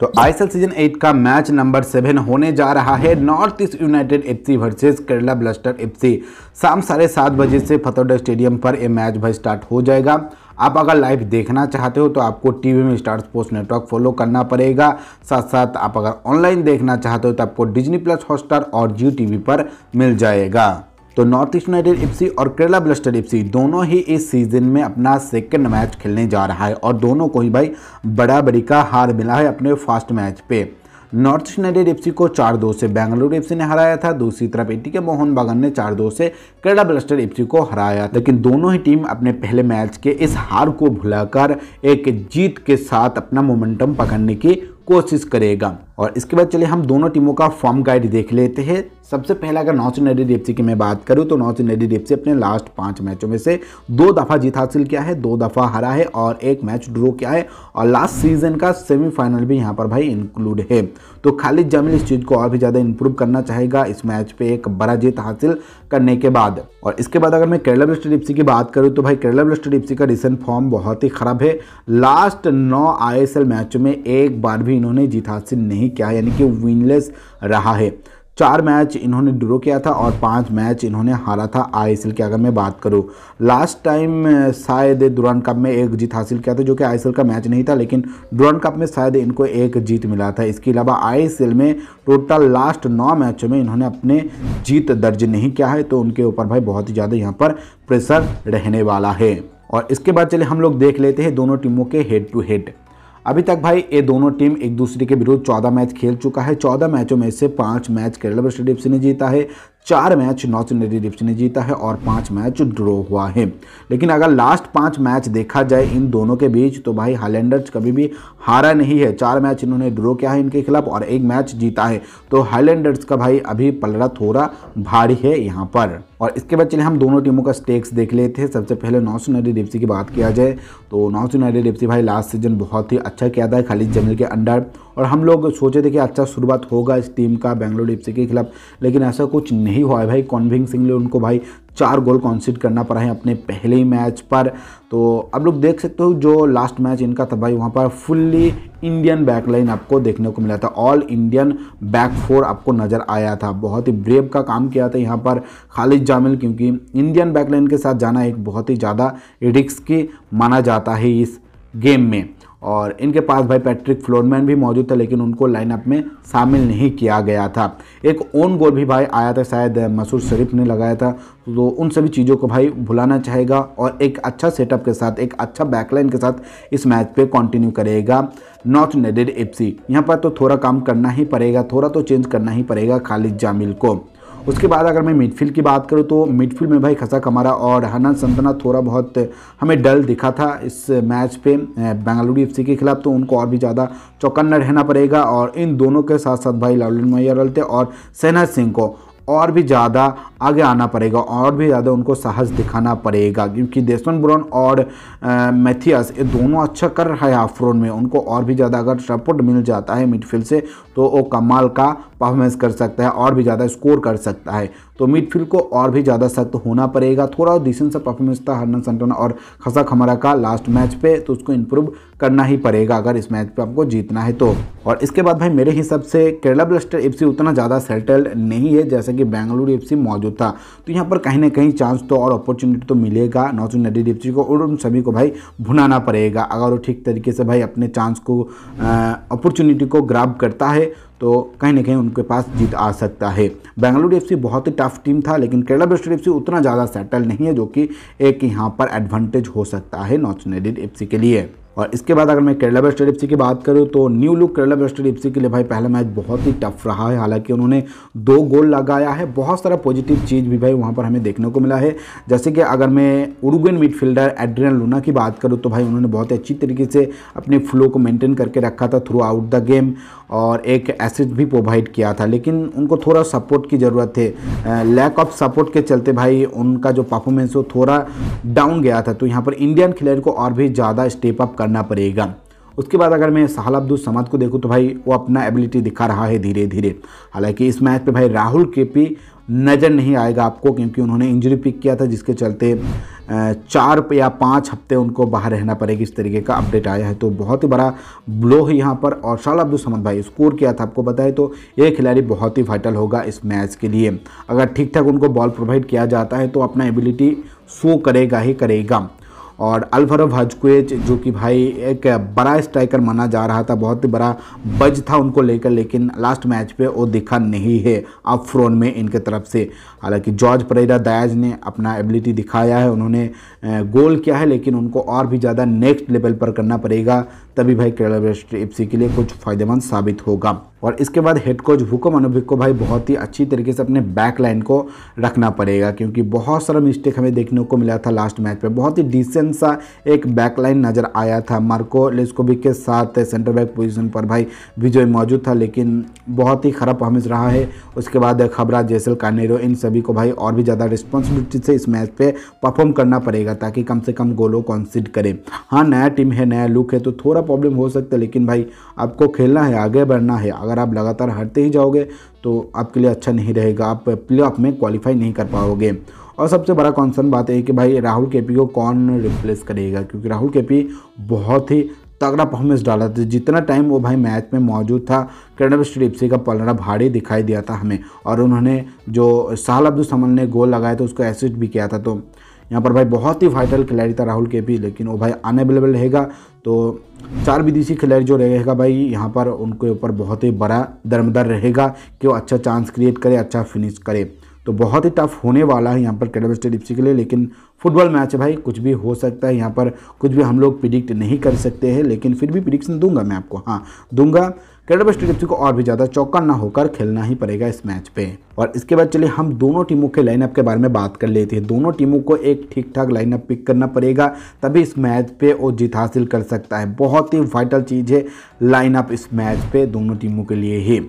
तो ISL season eight का match number seven होने जा रहा है North East United FC versus Kerala F FC शाम साढ़े सात बजे से फतौदा स्टेडियम पर यह मैच भाई स्टार्ट हो जाएगा आप अगर लाइव देखना चाहते हो तो आपको टीवी में स्टार स्पोर्ट्स नेटवर्क फॉलो करना पड़ेगा साथ साथ आप अगर ऑनलाइन देखना चाहते हो तो आपको डिजनी प्लस हॉटस्टार और जियो वी पर मिल जाएगा तो नॉर्थ ईस्ट यूनाइटेड एफसी और केरला ब्लस्टर एफसी दोनों ही इस सीजन में अपना सेकंड मैच खेलने जा रहा है और दोनों को ही भाई बड़ा बड़ी का हार मिला है अपने फर्स्ट मैच पे नॉर्थ ईस्ट यूनाइटेड एफसी को चार दो से बेंगलुरु एफसी ने हराया था दूसरी तरफ एटी के मोहन बागान ने चार दो से केरला ब्लस्टर एफसी को हराया लेकिन दोनों ही टीम अपने पहले मैच के इस हार को भुलाकर एक जीत के साथ अपना मोमेंटम पकड़ने की कोशिश करेगा और इसके बाद चलिए हम दोनों टीमों का फॉर्म गाइड देख लेते हैं सबसे पहला अगर नॉर्थ यूनाइटेड डीएफसी की मैं बात करूं तो नॉर्थ यूनाइटेड डीएफसी अपने लास्ट पांच मैचों में से दो दफ़ा जीत हासिल किया है दो दफ़ा हरा है और एक मैच ड्रॉ किया है और लास्ट सीजन का सेमीफाइनल भी यहाँ पर भाई इंक्लूड है तो खालिद जमील इस चीज़ को और भी ज़्यादा इंप्रूव करना चाहेगा इस मैच पर एक बड़ा जीत हासिल करने के बाद और इसके बाद अगर मैं केरला ब्लस्टर डीपसी की बात करूँ तो भाई केरला ब्लस्टर डीपसी का रिसेंट फॉर्म बहुत ही खराब है लास्ट नौ आई मैचों में एक बार भी इन्होंने जीत हासिल नहीं क्या यानी कि विनलेस रहा है चार मैच इन्होंने ड्रो किया था और पांच मैच इन्होंने हारा था आईएसएल की अगर मैं बात करूं लास्ट टाइम शायद दुरान कप में एक जीत हासिल किया था जो कि आईएसएल का मैच नहीं था लेकिन दुरान कप में शायद इनको एक जीत मिला था इसके अलावा आईएसएल में टोटल लास्ट नौ मैचों में इन्होंने अपने जीत दर्ज नहीं किया है तो उनके ऊपर भाई बहुत ही ज़्यादा यहाँ पर प्रेशर रहने वाला है और इसके बाद चले हम लोग देख लेते हैं दोनों टीमों के हेड टू हेड अभी तक भाई ये दोनों टीम एक दूसरे के विरुद्ध चौदह मैच खेल चुका है चौदह मैचों में से पांच मैच केरला ब्लास्टर्स एफ ने जीता है चार मैच नॉर्थ इंडियन डेविल्स ने जीता है और पांच मैच ड्रॉ हुआ है लेकिन अगर लास्ट पांच मैच देखा जाए इन दोनों के बीच तो भाई हाईलैंडर्स कभी भी हारा नहीं है चार मैच इन्होंने ड्रॉ किया है इनके खिलाफ और एक मैच जीता है तो हाईलैंडर्स का भाई अभी पलड़ा थोड़ा भारी है यहाँ पर और इसके बाद चले हम दोनों टीमों का स्टेक्स देख लेते हैं सबसे पहले नॉर्थ यूनाइटेड डिप्सी की बात किया जाए तो नॉर्थ यूनाइटेड डिप्सी भाई लास्ट सीजन बहुत ही अच्छा किया था खालिद जमील के अंडर और हम लोग सोचे थे कि अच्छा शुरुआत होगा इस टीम का बेंगलोर डिप्सी के खिलाफ लेकिन ऐसा कुछ नहीं यही हुआ है भाई कॉन्विंग सिंह ने उनको भाई चार गोल कॉन्सिड करना पड़ा है अपने पहले ही मैच पर तो अब लोग देख सकते हो जो लास्ट मैच इनका था भाई वहाँ पर फुल्ली इंडियन बैकलाइन आपको देखने को मिला था ऑल इंडियन बैक फोर आपको नज़र आया था बहुत ही ब्रेव का काम किया था यहाँ पर खालिद जामिल क्योंकि इंडियन बैकलाइन के साथ जाना एक बहुत ही ज़्यादा रिक्स की माना जाता है इस गेम में और इनके पास भाई पैट्रिक फ्लोरमैन भी मौजूद था लेकिन उनको लाइनअप में शामिल नहीं किया गया था एक ओन गोल भी भाई आया था शायद मसूर शरीफ ने लगाया था तो उन सभी चीज़ों को भाई भुलाना चाहेगा और एक अच्छा सेटअप के साथ एक अच्छा बैकलाइन के साथ इस मैच पे कंटिन्यू करेगा नॉर्थ नेडेड सी यहाँ पर तो थोड़ा काम करना ही पड़ेगा थोड़ा तो चेंज करना ही पड़ेगा खालिद जामिल को उसके बाद अगर मैं मिडफील्ड की बात करूँ तो मिडफील्ड में भाई खसा कमारा और हनन संतना थोड़ा बहुत हमें डल दिखा था इस मैच पे बेंगलुरु एफ के खिलाफ तो उनको और भी ज़्यादा चौकन्ना रहना पड़ेगा और इन दोनों के साथ साथ भाई लालन मैया रलते और सेना सिंह को और भी ज़्यादा आगे आना पड़ेगा और भी ज़्यादा उनको साहस दिखाना पड़ेगा क्योंकि देशवन बुरन और मैथियस ये दोनों अच्छा कर रहा है आफ में उनको और भी ज़्यादा अगर सपोर्ट मिल जाता है मिडफील्ड से तो वो कमाल का परफॉर्मेंस कर सकता है और भी ज़्यादा स्कोर कर सकता है तो मिडफील्ड को और भी ज़्यादा सख्त होना पड़ेगा थोड़ा डिसेंट सा परफॉर्मेंस था हरन संटन और खसा खमरा का लास्ट मैच पे तो उसको इम्प्रूव करना ही पड़ेगा अगर इस मैच पे आपको जीतना है तो और इसके बाद भाई मेरे हिसाब से केरला ब्लास्टर एफ उतना ज़्यादा सेटल्ड नहीं है जैसे कि बेंगलुरु एफ मौजूद था तो यहाँ पर कहीं ना कहीं चांस तो और अपॉर्चुनिटी तो मिलेगा नॉर्थ यूनाइटेड एफ को और उन सभी को भाई भुनाना पड़ेगा अगर वो ठीक तरीके से भाई अपने चांस को अपॉर्चुनिटी को ग्राफ करता है तो कहीं ना कहीं उनके पास जीत आ सकता है बेंगलुरु एफ बहुत ही टफ टीम था लेकिन केरला ब्लास्ट एफ उतना ज़्यादा सेटल नहीं है जो कि एक यहाँ पर एडवांटेज हो सकता है नॉर्थ इंडियन एफ के लिए और इसके बाद अगर मैं केरला ब्लास्टर एफ की बात करूँ तो new look Kerala Blaster F के लिए भाई पहला मैच बहुत ही टफ रहा है हालांकि उन्होंने दो गोल लगाया है बहुत सारा पॉजिटिव चीज़ भी भाई वहाँ पर हमें देखने को मिला है जैसे कि अगर मैं उर्गन मिडफील्डर एड्रियन लूना की बात करूँ तो भाई उन्होंने बहुत अच्छी तरीके से अपने फ्लो को मेनटेन करके रखा था थ्रू आउट द गेम और एक एसिड भी प्रोवाइड किया था लेकिन उनको थोड़ा सपोर्ट की ज़रूरत थी लैक ऑफ सपोर्ट के चलते भाई उनका जो परफॉर्मेंस वो थोड़ा डाउन गया था तो यहाँ पर इंडियन खिलाड़ी को और भी ज़्यादा स्टेप अप करना पड़ेगा उसके बाद अगर मैं साहल अब्दुल समाद को देखूँ तो भाई वो अपना एबिलिटी दिखा रहा है धीरे धीरे हालांकि इस मैच पे भाई राहुल के पी नज़र नहीं आएगा आपको क्योंकि उन्होंने इंजरी पिक किया था जिसके चलते चार या पाँच हफ्ते उनको बाहर रहना पड़ेगा इस तरीके का अपडेट आया है तो बहुत ही बड़ा ब्लो है यहाँ पर और शाल अब्दुल समद भाई स्कोर किया था आपको बताए तो ये खिलाड़ी बहुत ही वाइटल होगा इस मैच के लिए अगर ठीक ठाक उनको बॉल प्रोवाइड किया जाता है तो अपना एबिलिटी शो करेगा ही करेगा और अल्फारो भजकुएच जो कि भाई एक बड़ा स्ट्राइकर माना जा रहा था बहुत ही बड़ा बज था उनको लेकर लेकिन लास्ट मैच पे वो दिखा नहीं है अब फ्रोन में इनके तरफ से हालांकि जॉर्ज परेरा दयाज ने अपना एबिलिटी दिखाया है उन्होंने गोल किया है लेकिन उनको और भी ज़्यादा नेक्स्ट लेवल पर करना पड़ेगा तभी भाई केरला वेस्ट एफ के लिए कुछ फ़ायदेमंद साबित होगा और इसके बाद हेड कोच हुकुम अनुभिक को भाई बहुत ही अच्छी तरीके से अपने बैक लाइन को रखना पड़ेगा क्योंकि बहुत सारा मिस्टेक हमें देखने को मिला था लास्ट मैच में बहुत ही डिसेंट सा एक बैक लाइन नज़र आया था मार्को लेस्कोबिक के साथ सेंटर बैक पोजीशन पर भाई विजय मौजूद था लेकिन बहुत ही ख़राब हमें रहा है उसके बाद खबरा जैसल कानेरो इन सभी को भाई और भी ज़्यादा रिस्पॉन्सिबिलिटी से इस मैच पर परफॉर्म करना पड़ेगा ताकि कम से कम गोलों कॉन्सिड करें हाँ नया टीम है नया लुक है तो थोड़ा प्रॉब्लम हो सकता है लेकिन भाई आपको खेलना है आगे बढ़ना है अगर आप लगातार हारते ही जाओगे तो आपके लिए अच्छा नहीं रहेगा आप प्ले ऑफ में क्वालिफाई नहीं कर पाओगे और सबसे बड़ा कॉन्सर्न बात है कि भाई राहुल केपी को कौन रिप्लेस करेगा क्योंकि राहुल केपी बहुत ही तगड़ा परफॉर्मेंस डाला था जितना टाइम वो भाई मैच में मौजूद था कर्नल स्ट्रिप्सी का पलड़ा भारी दिखाई दिया था हमें और उन्होंने जो साहल अब्दुल समन ने गोल लगाया था उसको एसिस्ट भी किया था तो यहाँ पर भाई बहुत ही वाइटल खिलाड़ी था राहुल के भी लेकिन वो भाई अनअवेलेबल रहेगा तो चार विदेशी खिलाड़ी जो रहेगा भाई यहाँ पर उनके ऊपर बहुत ही बड़ा दर्मदर रहेगा कि वो अच्छा चांस क्रिएट करे अच्छा फिनिश करे तो बहुत ही टफ होने वाला है यहाँ पर कैडम स्टेट एफ के लिए लेकिन फुटबॉल मैच है भाई कुछ भी हो सकता है यहाँ पर कुछ भी हम लोग प्रिडिक्ट नहीं कर सकते हैं लेकिन फिर भी प्रिडिक्शन दूंगा मैं आपको हाँ दूंगा कैडबस टीएफसी को और भी ज़्यादा चौका ना होकर खेलना ही पड़ेगा इस मैच पे और इसके बाद चलिए हम दोनों टीमों के लाइनअप के बारे में बात कर लेते हैं दोनों टीमों को एक ठीक ठाक लाइनअप पिक करना पड़ेगा तभी इस मैच पे वो जीत हासिल कर सकता है बहुत ही वाइटल चीज़ है लाइनअप इस मैच पे दोनों टीमों के लिए ही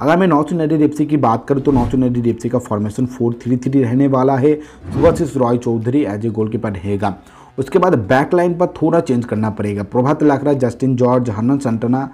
अगर मैं नॉर्थ यूनाइटेड एफ की बात करूँ तो नॉर्थ यूनाइटेड एफ का फॉर्मेशन फोर थ्री थ्री रहने वाला है versus Roy Chowdhury as a goalkeeper रहेगा उसके बाद बैक लाइन पर थोड़ा चेंज करना पड़ेगा प्रभात लाखरा जस्टिन जॉर्ज हनन संटना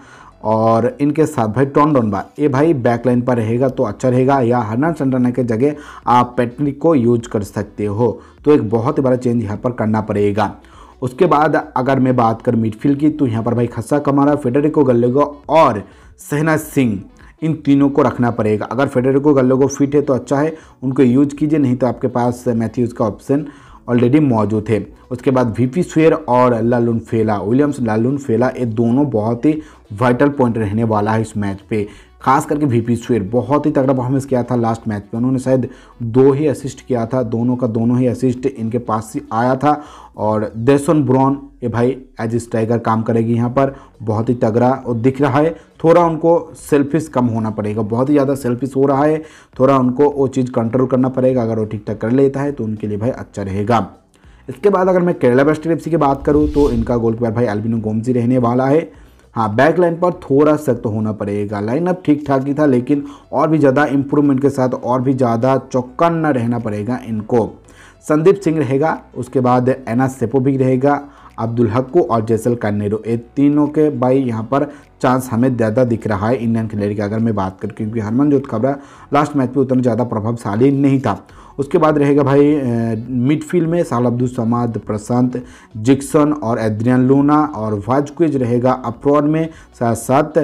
और इनके साथ भाई टॉन्डोनबा ये भाई बैकलाइन पर रहेगा तो अच्छा रहेगा या हरना चंडाना के जगह आप पैटनिक को यूज कर सकते हो तो एक बहुत ही बड़ा चेंज यहाँ पर करना पड़ेगा उसके बाद अगर मैं बात कर मिडफील्ड की तो यहाँ पर भाई खस्सा कमारा फेडरिको गल्लेगो और सहना सिंह इन तीनों को रखना पड़ेगा अगर फेडरिको गल्लेगो फिट है तो अच्छा है उनको यूज कीजिए नहीं तो आपके पास मैथ्यूज़ का ऑप्शन ऑलरेडी मौजूद है उसके बाद वीपी स्वेयर और लालून फेला विलियम्स लालून फेला ये दोनों बहुत ही वाइटल पॉइंट रहने वाला है इस मैच पे खास करके वीपी स्वेर बहुत ही तगड़ा परफॉर्मेंस किया था लास्ट मैच में उन्होंने शायद दो ही असिस्ट किया था दोनों का दोनों ही असिस्ट इनके पास से आया था और देसन ब्रॉन ये भाई एज स्ट्राइकर काम करेगी यहाँ पर बहुत ही तगड़ा और दिख रहा है थोड़ा उनको सेल्फिश कम होना पड़ेगा बहुत ही ज़्यादा सेल्फिश हो रहा है थोड़ा उनको वो चीज़ कंट्रोल करना पड़ेगा अगर वो ठीक ठाक कर लेता है तो उनके लिए भाई अच्छा रहेगा इसके बाद अगर मैं केरला बेस्ट एफ की बात करूँ तो इनका गोलकीपर भाई एल्बिनो गोमजी रहने वाला है हाँ बैक लाइन पर थोड़ा सख्त होना पड़ेगा लाइन अब ठीक ठाक ही था लेकिन और भी ज़्यादा इम्प्रूवमेंट के साथ और भी ज़्यादा चौकन्ना रहना पड़ेगा इनको संदीप सिंह रहेगा उसके बाद एना सेपो भी रहेगा अब्दुल हक्कू और जैसल कानेरो ये तीनों के भाई यहाँ पर चांस हमें ज़्यादा दिख रहा है इंडियन खिलाड़ी की अगर मैं बात करूँ क्योंकि हरमनजोत खबरा लास्ट मैच में उतना ज़्यादा प्रभावशाली नहीं था उसके बाद रहेगा भाई मिडफील्ड में साल अब्दुल समाद प्रशांत जिक्सन और एद्रियन लूना और वाजकुज रहेगा अप्रॉड में साथ साथ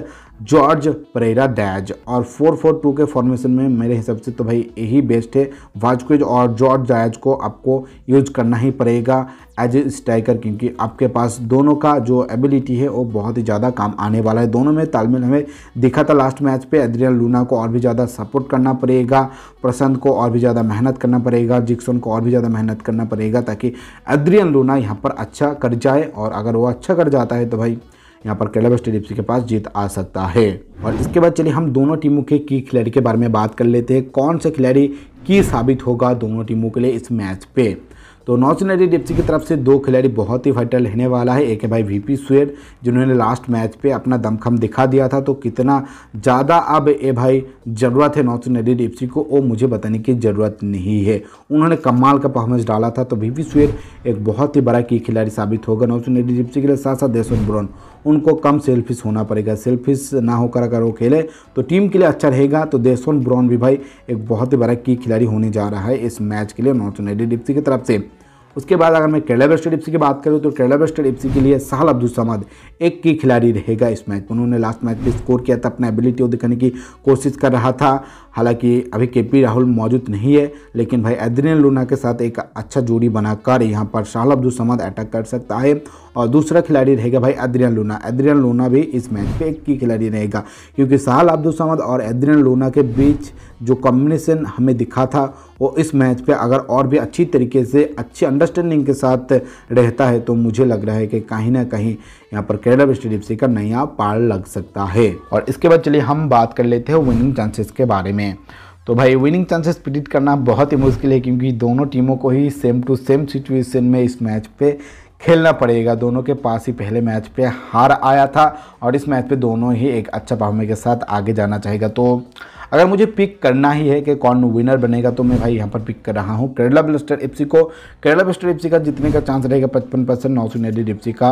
जॉर्ज परेरा डैज और 442 के फॉर्मेशन में मेरे हिसाब से तो भाई यही बेस्ट है वाजकुज और जॉर्ज डैज को आपको यूज करना ही पड़ेगा एज ए स्ट्राइकर क्योंकि आपके पास दोनों का जो एबिलिटी है वो बहुत ही ज़्यादा काम आने वाला है दोनों में तालमेल हमें दिखा था लास्ट मैच पे एद्रियन लूना को और भी ज़्यादा सपोर्ट करना पड़ेगा प्रसन्न को और भी ज़्यादा मेहनत करना पड़ेगा जिक्सन को और भी ज़्यादा मेहनत करना पड़ेगा ताकि एद्रियन लूना यहाँ पर अच्छा कर जाए और अगर वो अच्छा कर जाता है तो भाई यहाँ पर केरला वेस्ट डिप्सी के पास जीत आ सकता है और इसके बाद चलिए हम दोनों टीमों के की खिलाड़ी के बारे में बात कर लेते हैं कौन सा खिलाड़ी की साबित होगा दोनों टीमों के लिए इस मैच पे तो नॉर्थ यूनाइटेड डिप्सी की तरफ से दो खिलाड़ी बहुत ही वाइटल रहने वाला है एक है भाई वीपी सुएड जिन्होंने लास्ट मैच पे अपना दमखम दिखा दिया था तो कितना ज़्यादा अब ये भाई ज़रूरत है नॉर्थ यूनाइटेड डिप्सी को वो मुझे बताने की ज़रूरत नहीं है उन्होंने कमाल का परफॉर्मेंस डाला था तो वी पी एक बहुत ही बड़ा की खिलाड़ी साबित होगा नॉर्थ यूनाइटेड डिप्सी के लिए साथ साथ देशन ब्रॉन उनको कम सेल्फिश होना पड़ेगा सेल्फिश ना होकर अगर वो खेले तो टीम के लिए अच्छा रहेगा तो देशवन ब्रॉन भी भाई एक बहुत ही बड़ा की खिलाड़ी होने जा रहा है इस मैच के लिए नॉर्थ यूनाइटेड डिप्सी की तरफ से उसके बाद अगर मैं केरला वेस्टेड एफ की बात करूँ तो केरला वेस्टर्ड एफ के लिए साहल अब्दुल समद एक की खिलाड़ी रहेगा इस मैच में उन्होंने लास्ट मैच में स्कोर किया था अपना एबिलिटी दिखाने की कोशिश कर रहा था हालांकि अभी के पी राहुल मौजूद नहीं है लेकिन भाई एद्रियन लूना के साथ एक अच्छा जोड़ी बनाकर यहाँ पर शाहल अब्दुल समद अटैक कर सकता है और दूसरा खिलाड़ी रहेगा भाई एद्रियन लूना एद्रियन लूना भी इस मैच पे एक की खिलाड़ी रहेगा क्योंकि साल अब्दुल समद और एद्रियन लूना के बीच जो कॉम्बिनेशन हमें दिखा था वो इस मैच पे अगर और भी अच्छी तरीके से अच्छी अंडरस्टैंडिंग के साथ रहता है तो मुझे लग रहा है कि कहीं ना कहीं यहाँ पर केरला वेस्ट डिप्सी का नया पार लग सकता है और इसके बाद चलिए हम बात कर लेते हैं विनिंग चांसेस के बारे में तो भाई विनिंग चांसेस प्रिडिक्ट करना बहुत ही मुश्किल है क्योंकि दोनों टीमों को ही सेम टू सेम सिचुएशन में इस मैच पे खेलना पड़ेगा दोनों के पास ही पहले मैच पे हार आया था और इस मैच पे दोनों ही एक अच्छा परफॉर्मेंस के साथ आगे जाना चाहेगा तो अगर मुझे पिक करना ही है कि कौन विनर बनेगा तो मैं भाई यहाँ पर पिक कर रहा हूँ केरला ब्लस्टर एफ को केरला ब्लस्टर एफ का जितने का चांस रहेगा पचपन परसेंट नौ सौ यूनाइटेड एफ का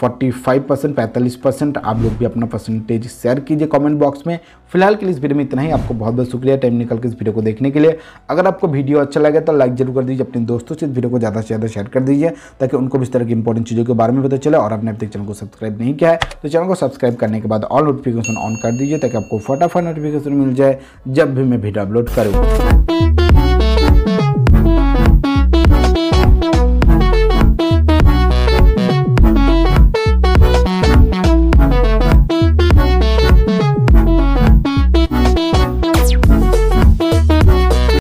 फोर्टी फाइव परसेंट पैंतालीस परसेंट आप लोग भी अपना परसेंटेज शेयर कीजिए कॉमेंट बॉक्स में फिलहाल के लिए इस वीडियो में इतना ही आपको बहुत बहुत शुक्रिया टाइम निकल के इस वीडियो को देखने के लिए अगर आपको वीडियो अच्छा लगे तो लाइक जरूर कर दीजिए अपने दोस्तों से इस वीडियो को ज़्यादा से ज़्यादा शेयर कर दीजिए ताकि उनको भी इस तरह की इंपॉर्टेंट चीज़ों के बारे में पता चले और आपने अब तक चैनल को सब्सक्राइब नहीं किया है तो चैनल को सब्सक्राइब करने के बाद ऑल नोटिफिकेशन ऑन कर दीजिए ताकि आपको फटाफट नोटिफिकेशन मिल जाए जब भी मैं वीडियो अपलोड करूँ